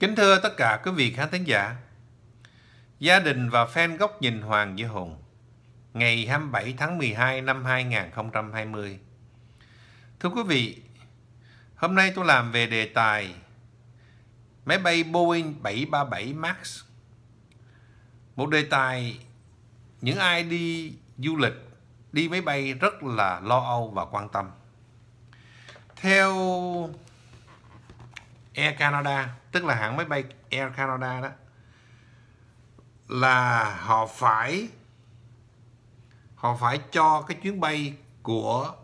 Kính thưa tất cả quý vị khán thính giả, gia đình và fan góc nhìn Hoàng Như Hùng, ngày 27 tháng 12 năm 2020. Thưa quý vị, hôm nay tôi làm về đề tài máy bay Boeing 737 MAX. Một đề tài những ai đi du lịch, đi máy bay rất là lo âu và quan tâm. Theo Air Canada tức là hãng máy bay Air Canada đó là họ phải họ phải cho cái chuyến bay của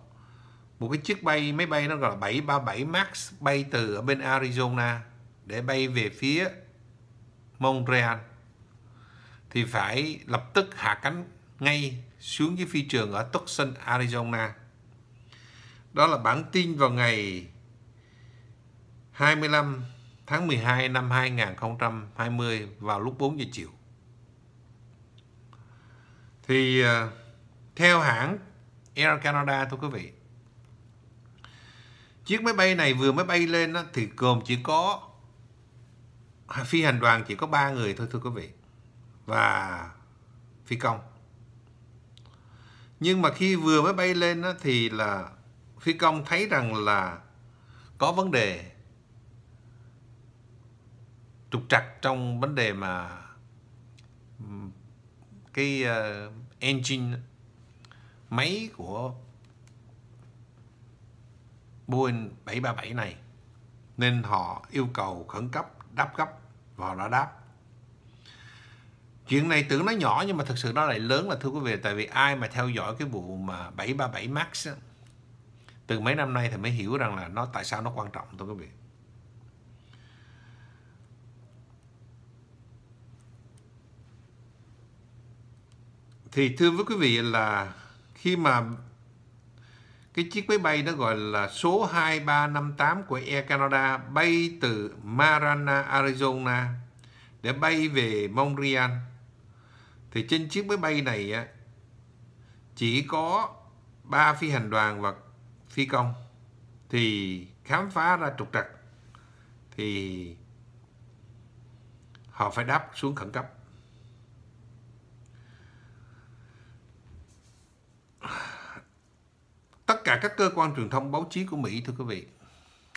một cái chiếc bay máy bay nó gọi là 737 Max bay từ ở bên Arizona để bay về phía Montreal thì phải lập tức hạ cánh ngay xuống dưới phi trường ở Tucson, Arizona. Đó là bản tin vào ngày 25 tháng 12 năm 2020 vào lúc 4 giờ chiều. Thì ờ, theo hãng Air Canada thưa quý vị, chiếc máy bay này vừa mới bay lên thì gồm chỉ có phi hành đoàn chỉ có 3 người thôi thưa quý vị và phi công. Nhưng mà khi vừa mới bay lên thì là phi công thấy rằng là có vấn đề trục trặc trong vấn đề mà cái uh, engine máy của Boeing 737 này nên họ yêu cầu khẩn cấp đáp gấp và họ đã đáp chuyện này tưởng nó nhỏ nhưng mà thực sự nó lại lớn là thưa quý vị tại vì ai mà theo dõi cái vụ mà 737 Max từ mấy năm nay thì mới hiểu rằng là nó tại sao nó quan trọng thưa quý vị thì thưa với quý vị là khi mà cái chiếc máy bay đó gọi là số 2358 của Air Canada bay từ Marana, Arizona để bay về Montreal. Thì trên chiếc máy bay này á, chỉ có ba phi hành đoàn và phi công thì khám phá ra trục trặc thì họ phải đáp xuống khẩn cấp. cả các cơ quan truyền thông báo chí của Mỹ thưa quý vị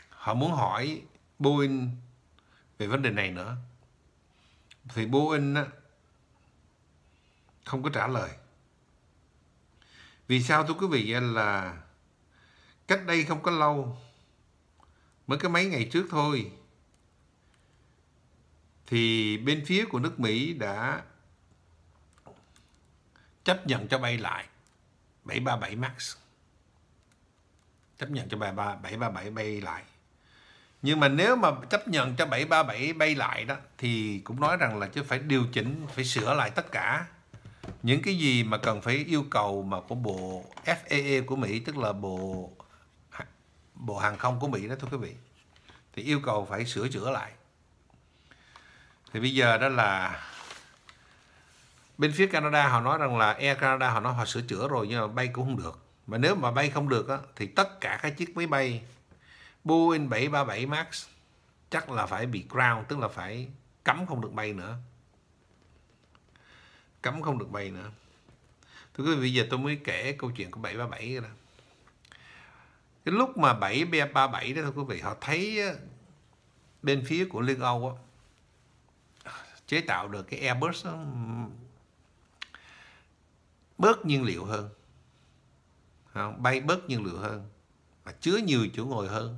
họ muốn hỏi Boeing về vấn đề này nữa thì Boeing không có trả lời vì sao thưa quý vị là cách đây không có lâu mới cái mấy ngày trước thôi thì bên phía của nước Mỹ đã chấp nhận cho bay lại 737 MAX chấp nhận cho 737 bay lại nhưng mà nếu mà chấp nhận cho 737 bay lại đó thì cũng nói rằng là chứ phải điều chỉnh phải sửa lại tất cả những cái gì mà cần phải yêu cầu mà của bộ FAA của Mỹ tức là bộ bộ hàng không của Mỹ đó thưa quý vị thì yêu cầu phải sửa chữa lại thì bây giờ đó là bên phía Canada họ nói rằng là Air Canada họ nói họ sửa chữa rồi nhưng mà bay cũng không được mà nếu mà bay không được á, thì tất cả các chiếc máy bay Boeing 737 Max chắc là phải bị ground tức là phải cấm không được bay nữa cấm không được bay nữa thưa quý vị bây giờ tôi mới kể câu chuyện của 737 đó cái lúc mà 737 đó thưa quý vị họ thấy bên phía của Liên Âu á, chế tạo được cái Airbus đó, bớt nhiên liệu hơn bay bớt nhiên liệu hơn và chứa nhiều chỗ ngồi hơn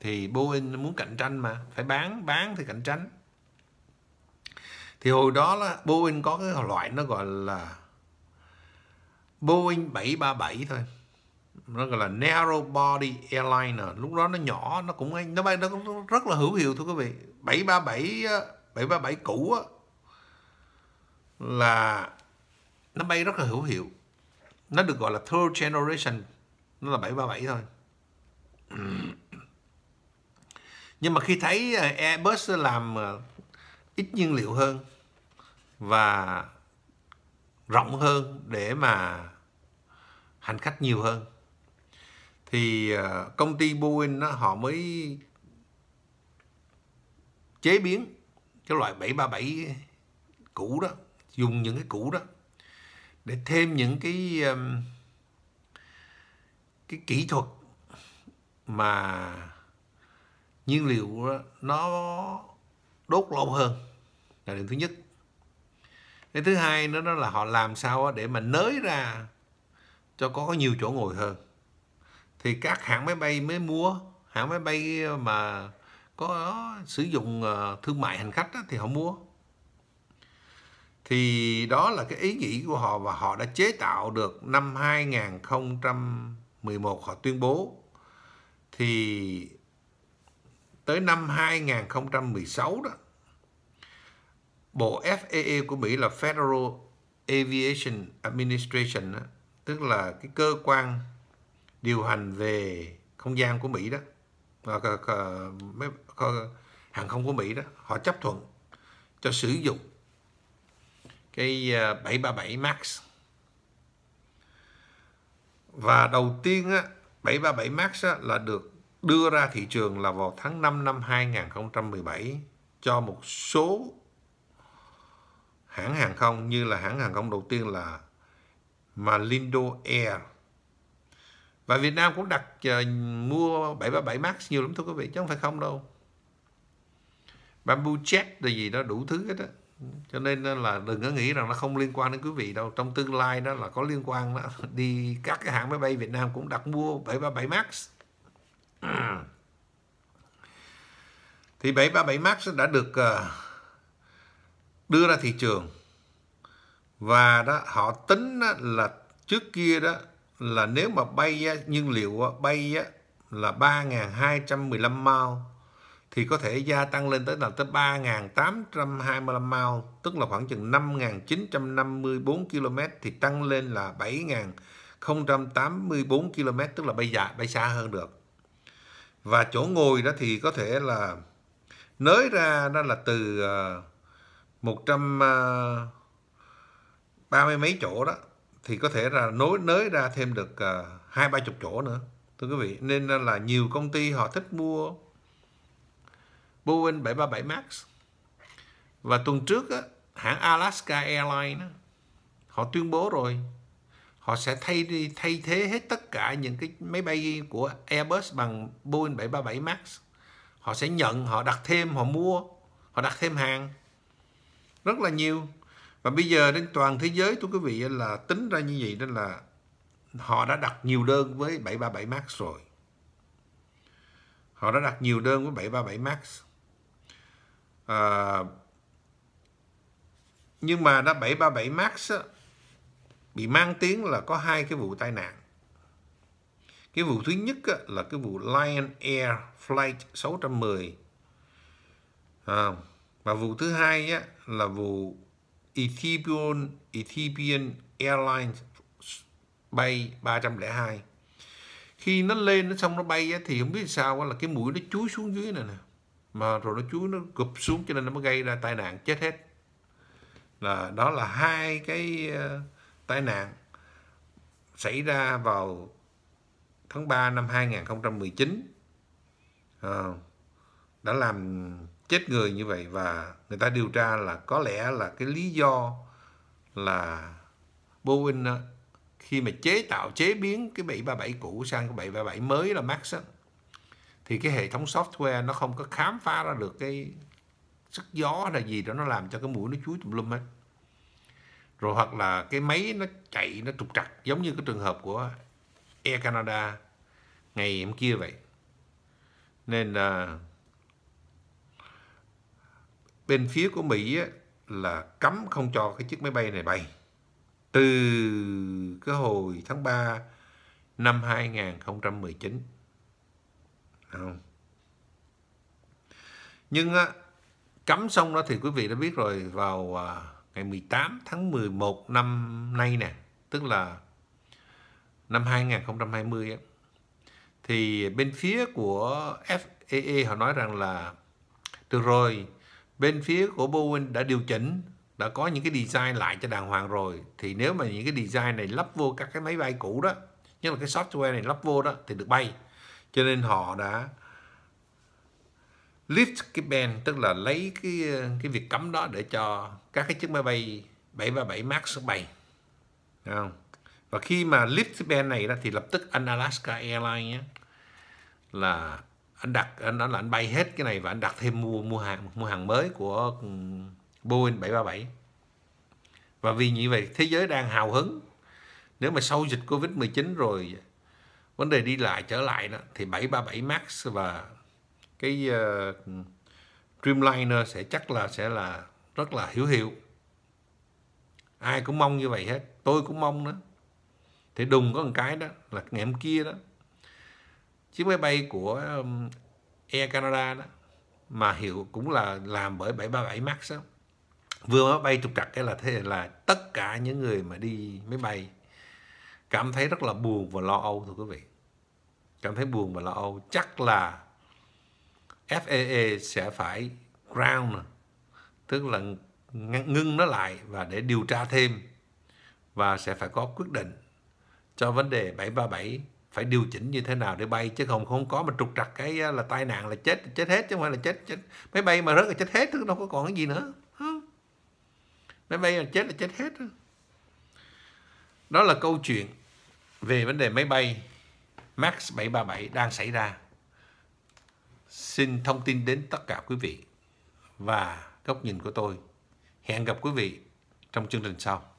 thì Boeing muốn cạnh tranh mà phải bán bán thì cạnh tranh thì hồi đó là Boeing có cái loại nó gọi là Boeing 737 thôi nó gọi là narrow body airliner lúc đó nó nhỏ nó cũng nó bay nó cũng rất là hữu hiệu thưa quý vị 737 737 cũ á là nó bay rất là hữu hiệu nó được gọi là third generation nó là 737 thôi nhưng mà khi thấy ờ, Airbus làm ờ, ít nhiên liệu hơn và rộng hơn để mà hành khách nhiều hơn thì ờ, công ty Boeing nó họ mới chế biến cái loại 737 cũ đó dùng những cái cũ đó để thêm những cái um, cái kỹ thuật mà nhiên liệu nó đốt lâu hơn là điều thứ nhất cái thứ hai nữa đó là họ làm sao để mà nới ra cho có nhiều chỗ ngồi hơn thì các hãng máy bay mới mua hãng máy bay mà có sử dụng ờ, thương mại hành khách thì họ mua thì đó là cái ý nghĩ của họ và họ đã chế tạo được năm 2011 họ tuyên bố thì tới năm 2016 đó bộ FAA của Mỹ là Federal Aviation Administration đó, tức là cái cơ quan điều hành về không gian của Mỹ đó ờ, ờ, ờ, hàng không của Mỹ đó họ chấp thuận cho sử dụng cái 737 ờ, Max và đầu tiên á, 737 Max á, là được đưa ra thị trường là vào tháng 5 năm 2017 cho một số hãng hàng không như là hãng hàng không đầu tiên là Malindo Air và Việt Nam cũng đặt uh, mua 737 Max nhiều lắm thưa quý vị chứ không phải không đâu Bamboo Jet là gì đó đủ thứ hết á cho nên là đừng có nghĩ rằng nó không liên quan đến quý vị đâu trong tương lai đó là có liên quan đó. đi các cái hãng máy bay Việt Nam cũng đặt mua 737 Max thì 737 Max đã được ờ, đưa ra thị trường và đó họ tính là trước kia đó là nếu mà bay nhiên liệu bay là 3.215 mao thì có thể gia tăng lên tới là tới 3.825 mile tức là khoảng chừng 5.954 km thì tăng lên là 7.084 km tức là bay dài bay xa hơn được và chỗ ngồi đó thì có thể là nới ra đó là từ 130 ờ, ờ, mấy chỗ đó thì có thể là nối nới ra thêm được ờ, hai ba chục chỗ nữa thưa quý vị nên là nhiều công ty họ thích mua Boeing 737 MAX và tuần trước á, hãng Alaska Airlines họ tuyên bố rồi họ sẽ thay đi thay thế hết tất cả những cái máy bay của Airbus bằng Boeing 737 Max họ sẽ nhận họ đặt thêm họ mua họ đặt thêm hàng rất là nhiều và bây giờ đến toàn thế giới thưa quý vị là tính ra như vậy nên là họ đã đặt nhiều đơn với 737 Max rồi họ đã đặt nhiều đơn với 737 Max à, nhưng mà đã 737 Max á, bị mang tiếng là có hai cái vụ tai nạn cái vụ thứ nhất á, là cái vụ Lion Air Flight 610 à, ờ, và vụ thứ hai á, là vụ Ethiopian, Ethiopian Airlines bay 302 khi nó lên nó xong nó bay á, thì không biết sao á, là cái mũi nó chúi xuống dưới này nè mà rồi nó chuối nó cụp xuống cho nên nó mới gây ra tai nạn chết hết là đó là hai cái ờ, tai nạn xảy ra vào tháng 3 năm 2019 à, ờ, đã làm chết người như vậy và người ta điều tra là có lẽ là cái lý do là Boeing ờ, khi mà chế tạo chế biến cái 737 cũ sang cái 737 mới là Max á, thì cái hệ thống software nó không có khám phá ra được cái sức gió là gì đó nó làm cho cái mũi nó chuối tùm lum hết rồi hoặc là cái máy nó chạy nó trục trặc giống như cái trường hợp của Air Canada ngày hôm kia vậy nên là bên phía của Mỹ á, là cấm không cho cái chiếc máy bay này bay từ cái hồi tháng 3 năm 2019 không nhưng cấm xong đó thì quý vị đã biết rồi vào à, ngày 18 tháng 11 năm nay nè tức là năm 2020 ấy, thì bên phía của FAA họ nói rằng là được rồi bên phía của Boeing đã điều chỉnh đã có những cái design lại cho đàng hoàng rồi thì nếu mà những cái design này lắp vô các cái máy bay cũ đó nhất là cái software này lắp vô đó thì được bay cho nên họ đã lift cái ban tức là lấy cái cái việc cấm đó để cho các cái chiếc máy bay 737 Max bay không? và khi mà lift cái ban này ra thì lập tức anh Alaska Airlines là anh đặt anh nói là anh bay hết cái này và anh đặt thêm mua mua hàng mua hàng mới của Boeing 737 và vì như vậy thế giới đang hào hứng nếu mà sau dịch Covid-19 rồi vấn đề đi lại trở lại đó, thì 737 Max và cái uh, Dreamliner sẽ chắc là sẽ là rất là hiểu hiệu ai cũng mong như vậy hết tôi cũng mong đó thì đùng có một cái đó là ngày hôm kia đó chiếc máy bay của um, Air Canada đó mà hiệu cũng là làm bởi 737 Max đó. vừa máy bay trục trặc cái là thế là tất cả những người mà đi máy bay cảm thấy rất là buồn và lo âu thưa quý vị cảm thấy buồn và lo âu chắc là FAA sẽ phải ground tức là ngưng nó lại và để điều tra thêm và sẽ phải có quyết định cho vấn đề 737 phải điều chỉnh như thế nào để bay chứ không không có mà trục trặc cái là tai nạn là chết chết hết chứ không phải là chết, chết máy bay mà rớt là chết hết chứ đâu có còn cái gì nữa máy bay là chết là chết hết đó là câu chuyện về vấn đề máy bay MAX 737 đang xảy ra. Xin thông tin đến tất cả quý vị và góc nhìn của tôi. Hẹn gặp quý vị trong chương trình sau.